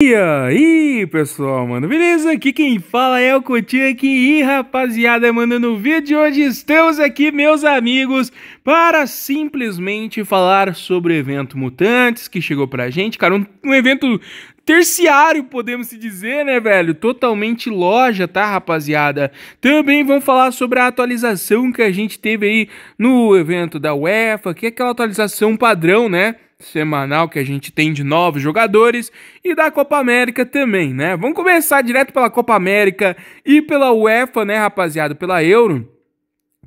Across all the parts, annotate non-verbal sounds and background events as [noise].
E aí, pessoal, mano, beleza? Aqui quem fala é o Coutinho aqui e, rapaziada, mano, no vídeo de hoje estamos aqui, meus amigos, para simplesmente falar sobre o evento Mutantes que chegou pra gente, cara, um, um evento terciário, podemos se dizer, né, velho? Totalmente loja, tá, rapaziada? Também vamos falar sobre a atualização que a gente teve aí no evento da UEFA, que é aquela atualização padrão, né? semanal que a gente tem de novos jogadores e da Copa América também, né? Vamos começar direto pela Copa América e pela UEFA, né, rapaziada, pela Euro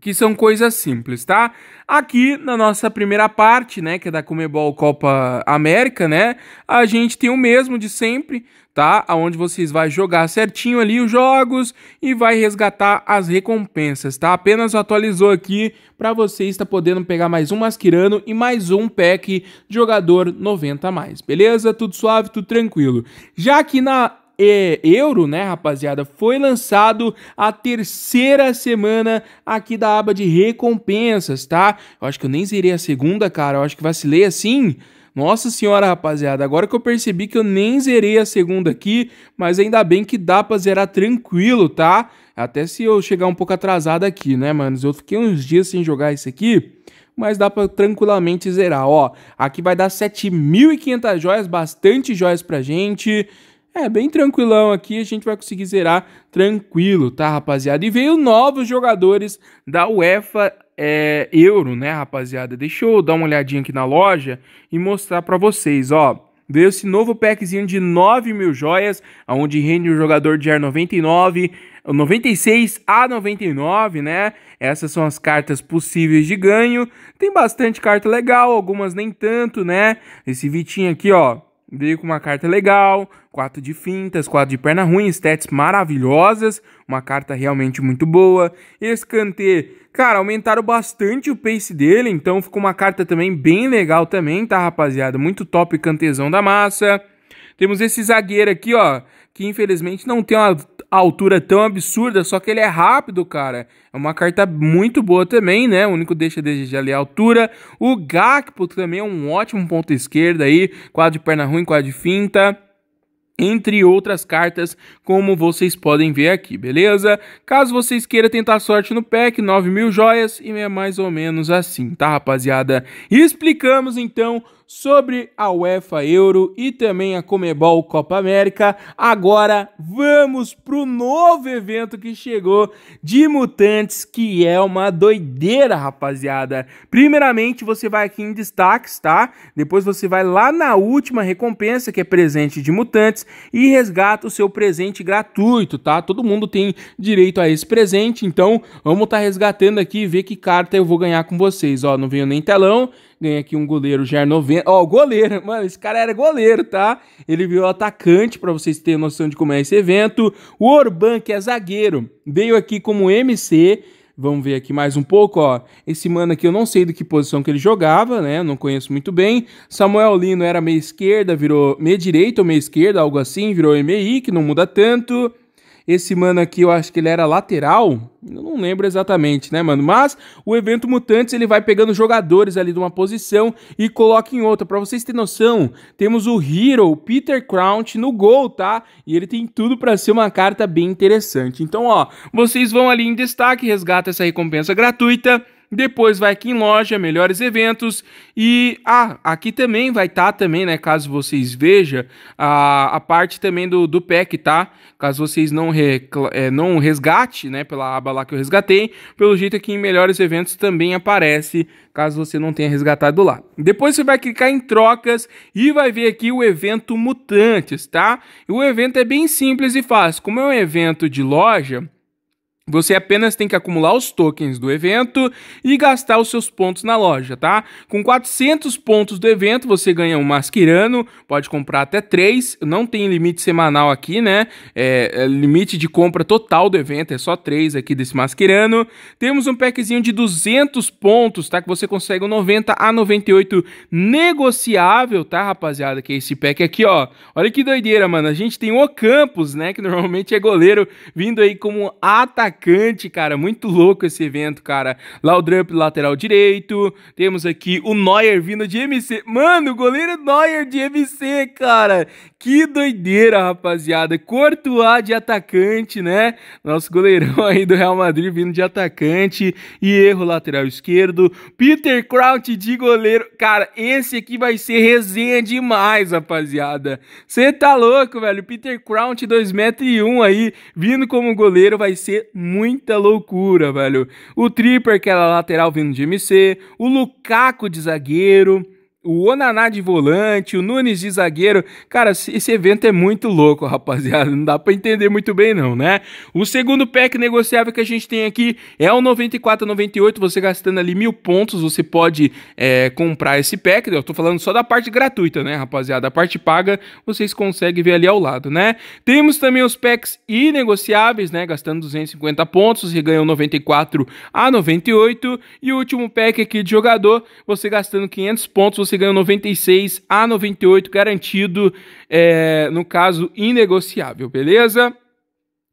que são coisas simples, tá? Aqui na nossa primeira parte, né, que é da Comebol Copa América, né, a gente tem o mesmo de sempre, tá? Aonde vocês vai jogar certinho ali os jogos e vai resgatar as recompensas, tá? Apenas atualizou aqui para você estar tá podendo pegar mais um Masquirano e mais um pack de jogador 90 mais, beleza? Tudo suave, tudo tranquilo. Já que na euro, né, rapaziada, foi lançado a terceira semana aqui da aba de recompensas, tá? Eu acho que eu nem zerei a segunda, cara, eu acho que vacilei assim... Nossa senhora, rapaziada, agora que eu percebi que eu nem zerei a segunda aqui, mas ainda bem que dá pra zerar tranquilo, tá? Até se eu chegar um pouco atrasado aqui, né, manos? Eu fiquei uns dias sem jogar isso aqui, mas dá pra tranquilamente zerar, ó. Aqui vai dar 7.500 joias, bastante joias pra gente... É, bem tranquilão aqui, a gente vai conseguir zerar tranquilo, tá, rapaziada? E veio novos jogadores da UEFA é, Euro, né, rapaziada? Deixa eu dar uma olhadinha aqui na loja e mostrar para vocês, ó. Veio esse novo packzinho de 9 mil joias, onde rende o jogador de ar 99, 96 a 99, né? Essas são as cartas possíveis de ganho. Tem bastante carta legal, algumas nem tanto, né? Esse Vitinho aqui, ó, Veio com uma carta legal, quatro de fintas, quatro de perna ruim, stats maravilhosas, uma carta realmente muito boa. Escanteio, cara, aumentaram bastante o pace dele, então ficou uma carta também bem legal também, tá, rapaziada? Muito top cantezão da massa. Temos esse zagueiro aqui, ó, que infelizmente não tem uma altura é tão absurda, só que ele é rápido, cara. É uma carta muito boa também, né? O único deixa desde ali é a altura. O Gakpo também é um ótimo ponto esquerda aí, quadro de perna ruim, quadro de finta entre outras cartas, como vocês podem ver aqui, beleza? Caso vocês queiram tentar sorte no pack, 9 mil joias e é mais ou menos assim, tá rapaziada? Explicamos então sobre a UEFA Euro e também a Comebol Copa América. Agora vamos pro novo evento que chegou de mutantes, que é uma doideira, rapaziada. Primeiramente, você vai aqui em destaques, tá? Depois você vai lá na última recompensa, que é presente de mutantes, e resgata o seu presente gratuito, tá? Todo mundo tem direito a esse presente, então vamos estar tá resgatando aqui e ver que carta eu vou ganhar com vocês. Ó, não veio nem telão, Ganha aqui um goleiro, já 90. Ó, oh, goleiro, [laughs] mano, esse cara era goleiro, tá? Ele virou atacante, para vocês terem noção de como é esse evento. O Orban, que é zagueiro, veio aqui como MC. Vamos ver aqui mais um pouco, ó. Esse mano aqui eu não sei do que posição que ele jogava, né? Não conheço muito bem. Samuel Lino era meia esquerda, virou meia direita ou meia esquerda, algo assim, virou MI, que não muda tanto. Esse mano aqui, eu acho que ele era lateral. Eu não lembro exatamente, né, mano? Mas o evento Mutantes, ele vai pegando jogadores ali de uma posição e coloca em outra. Pra vocês terem noção, temos o Hero, Peter Crouch, no gol, tá? E ele tem tudo para ser uma carta bem interessante. Então, ó, vocês vão ali em destaque, resgata essa recompensa gratuita depois vai aqui em loja, melhores eventos e ah, aqui também vai estar tá, também, né, caso vocês vejam, a, a parte também do, do pack, tá? Caso vocês não, é, não resgate, né, pela aba lá que eu resgatei, pelo jeito aqui em melhores eventos também aparece, caso você não tenha resgatado lá. Depois você vai clicar em trocas e vai ver aqui o evento mutantes, tá? E o evento é bem simples e fácil, como é um evento de loja, você apenas tem que acumular os tokens do evento e gastar os seus pontos na loja, tá? Com 400 pontos do evento, você ganha um Masquirano, pode comprar até 3, não tem limite semanal aqui, né? É, é limite de compra total do evento, é só 3 aqui desse Masquirano. Temos um packzinho de 200 pontos, tá? Que você consegue um 90 a 98 negociável, tá, rapaziada? Que é esse pack aqui, ó. Olha que doideira, mano. A gente tem o Campos, né? Que normalmente é goleiro, vindo aí como atacante atacante, cara. Muito louco esse evento, cara. Laudrup, lateral direito. Temos aqui o Neuer vindo de MC. Mano, goleiro Neuer de MC, cara. Que doideira, rapaziada. Courtois de atacante, né? Nosso goleirão [laughs] aí do Real Madrid vindo de atacante. E erro lateral esquerdo. Peter Crouch de goleiro. Cara, esse aqui vai ser resenha demais, rapaziada. Você tá louco, velho. Peter Crouch, 2,1m aí, vindo como goleiro, vai ser muita loucura, velho. O Tripper, que era lateral, vindo de MC. O Lukaku de zagueiro o Onaná de volante, o Nunes de zagueiro. Cara, esse evento é muito louco, rapaziada. Não dá para entender muito bem, não, né? O segundo pack negociável que a gente tem aqui é o 94,98. Você gastando ali mil pontos, você pode é, comprar esse pack. Eu tô falando só da parte gratuita, né, rapaziada? A parte paga vocês conseguem ver ali ao lado, né? Temos também os packs inegociáveis, né? Gastando 250 pontos, você ganha 94 a 98. E o último pack aqui de jogador, você gastando 500 pontos, você ganha 96 a 98 garantido, é, no caso, inegociável, beleza?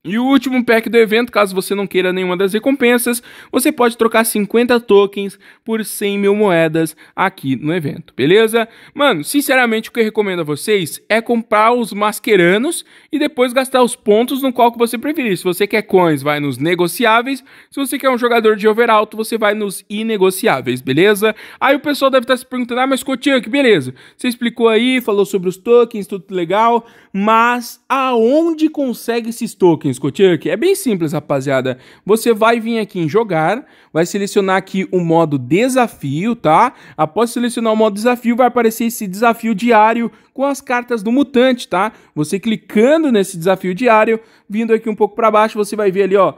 E o último pack do evento, caso você não queira nenhuma das recompensas, você pode trocar 50 tokens por 100 mil moedas aqui no evento, beleza? Mano, sinceramente o que eu recomendo a vocês é comprar os masqueranos e depois gastar os pontos no qual que você preferir. Se você quer coins, vai nos negociáveis. Se você quer um jogador de overalto, você vai nos inegociáveis, beleza? Aí o pessoal deve estar se perguntando, ah, mas Coutinho, que beleza. Você explicou aí, falou sobre os tokens, tudo legal, mas aonde consegue esses tokens? discutir aqui? É bem simples, rapaziada. Você vai vir aqui em jogar, vai selecionar aqui o modo desafio, tá? Após selecionar o modo desafio, vai aparecer esse desafio diário com as cartas do mutante, tá? Você clicando nesse desafio diário, vindo aqui um pouco para baixo, você vai ver ali, ó,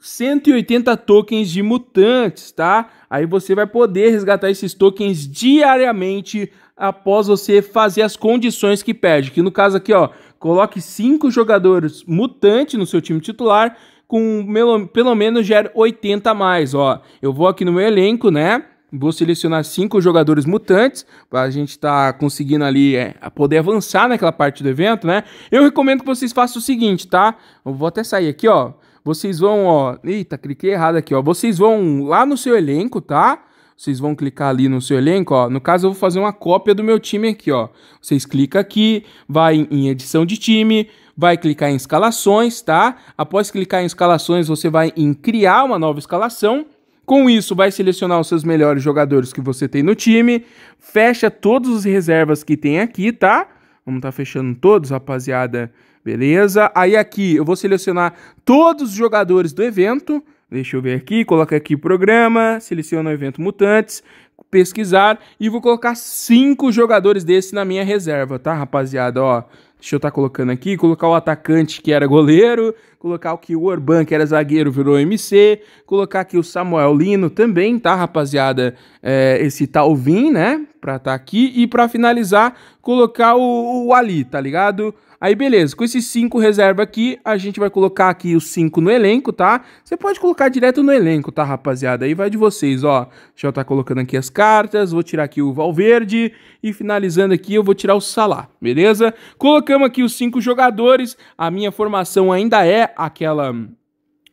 180 tokens de mutantes, tá? Aí você vai poder resgatar esses tokens diariamente após você fazer as condições que pede. Que no caso aqui, ó, coloque cinco jogadores mutantes no seu time titular, com pelo, pelo menos gera 80 a mais. Ó, eu vou aqui no meu elenco, né? Vou selecionar cinco jogadores mutantes para a gente estar tá conseguindo ali é, poder avançar naquela parte do evento, né? Eu recomendo que vocês façam o seguinte, tá? Eu vou até sair aqui, ó. Vocês vão, ó. Eita, cliquei errado aqui, ó. Vocês vão lá no seu elenco, tá? Vocês vão clicar ali no seu elenco, ó. No caso, eu vou fazer uma cópia do meu time aqui, ó. Vocês clicam aqui, vai em edição de time, vai clicar em escalações, tá? Após clicar em escalações, você vai em criar uma nova escalação. Com isso, vai selecionar os seus melhores jogadores que você tem no time, fecha todas as reservas que tem aqui, tá? Vamos estar tá fechando todos, rapaziada. Beleza? Aí aqui eu vou selecionar todos os jogadores do evento, Deixa eu ver aqui, coloca aqui programa, seleciona o evento mutantes, pesquisar e vou colocar cinco jogadores desse na minha reserva, tá, rapaziada? Ó, deixa eu estar tá colocando aqui, colocar o atacante que era goleiro, colocar que o Orban, que era zagueiro, virou MC, colocar que o Samuel Lino também, tá, rapaziada? É, esse Talvin, né? Pra estar tá aqui. E para finalizar, colocar o, o Ali, tá ligado? Aí beleza, com esses cinco reserva aqui, a gente vai colocar aqui os cinco no elenco, tá? Você pode colocar direto no elenco, tá, rapaziada? Aí vai de vocês, ó. Deixa eu tá colocando aqui as cartas, vou tirar aqui o Valverde e finalizando aqui eu vou tirar o Salah, beleza? Colocamos aqui os cinco jogadores, a minha formação ainda é aquela.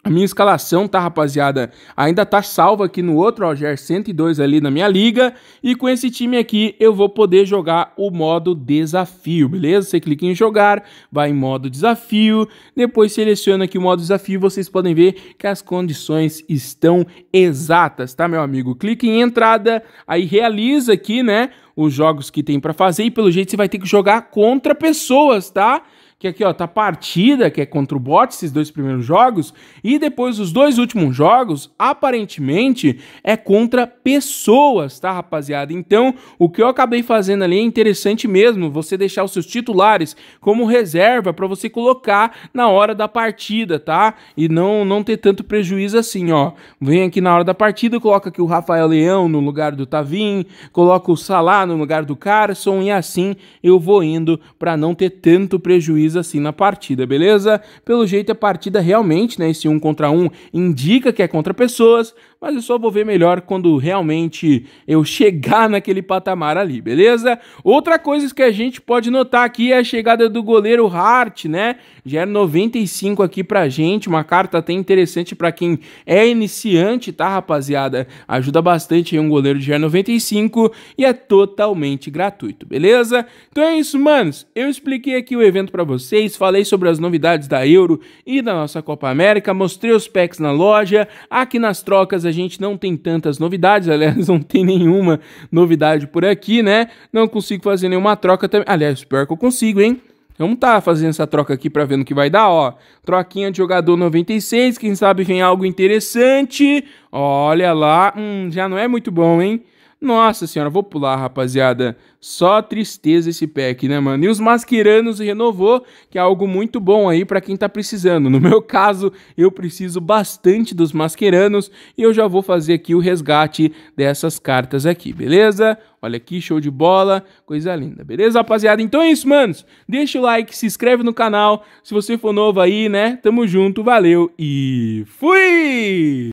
A minha escalação, tá, rapaziada? Ainda tá salva aqui no outro Roger 102 ali na minha liga. E com esse time aqui eu vou poder jogar o modo desafio, beleza? Você clica em jogar, vai em modo desafio. Depois seleciona aqui o modo desafio. Vocês podem ver que as condições estão exatas, tá, meu amigo? Clique em entrada, aí realiza aqui, né? Os jogos que tem para fazer. E pelo jeito você vai ter que jogar contra pessoas, tá? Tá? que aqui ó, tá partida, que é contra o bot, esses dois primeiros jogos, e depois os dois últimos jogos, aparentemente, é contra pessoas, tá, rapaziada? Então, o que eu acabei fazendo ali é interessante mesmo, você deixar os seus titulares como reserva para você colocar na hora da partida, tá? E não, não ter tanto prejuízo assim, ó. Vem aqui na hora da partida, coloca aqui o Rafael Leão no lugar do Tavim, coloca o Salah no lugar do Carson, e assim eu vou indo para não ter tanto prejuízo assim na partida, beleza? Pelo jeito a partida realmente, né, esse um contra um indica que é contra pessoas, mas eu só vou ver melhor quando realmente eu chegar naquele patamar ali, beleza? Outra coisa que a gente pode notar aqui é a chegada do goleiro Hart, né? Gera é 95 aqui pra gente, uma carta até interessante para quem é iniciante, tá, rapaziada? Ajuda bastante aí um goleiro de 95 é e é totalmente gratuito, beleza? Então é isso, manos. Eu expliquei aqui o evento para vocês, falei sobre as novidades da Euro e da nossa Copa América, mostrei os packs na loja, aqui nas trocas a a gente não tem tantas novidades, aliás, [laughs] não tem nenhuma novidade por aqui, né? Não consigo fazer nenhuma troca também. Aliás, pior que eu consigo, hein? Vamos tá fazendo essa troca aqui para ver no que vai dar, ó. Troquinha de jogador 96, quem sabe vem algo interessante. Olha lá, hum, já não é muito bom, hein? Nossa senhora, vou pular, rapaziada. Só tristeza esse pack, né, mano? E os Masqueranos renovou, que é algo muito bom aí para quem tá precisando. No meu caso, eu preciso bastante dos Masqueranos e eu já vou fazer aqui o resgate dessas cartas aqui, beleza? Olha aqui, show de bola, coisa linda, beleza, rapaziada? Então é isso, manos. Deixa o like, se inscreve no canal. Se você for novo aí, né? Tamo junto, valeu e fui!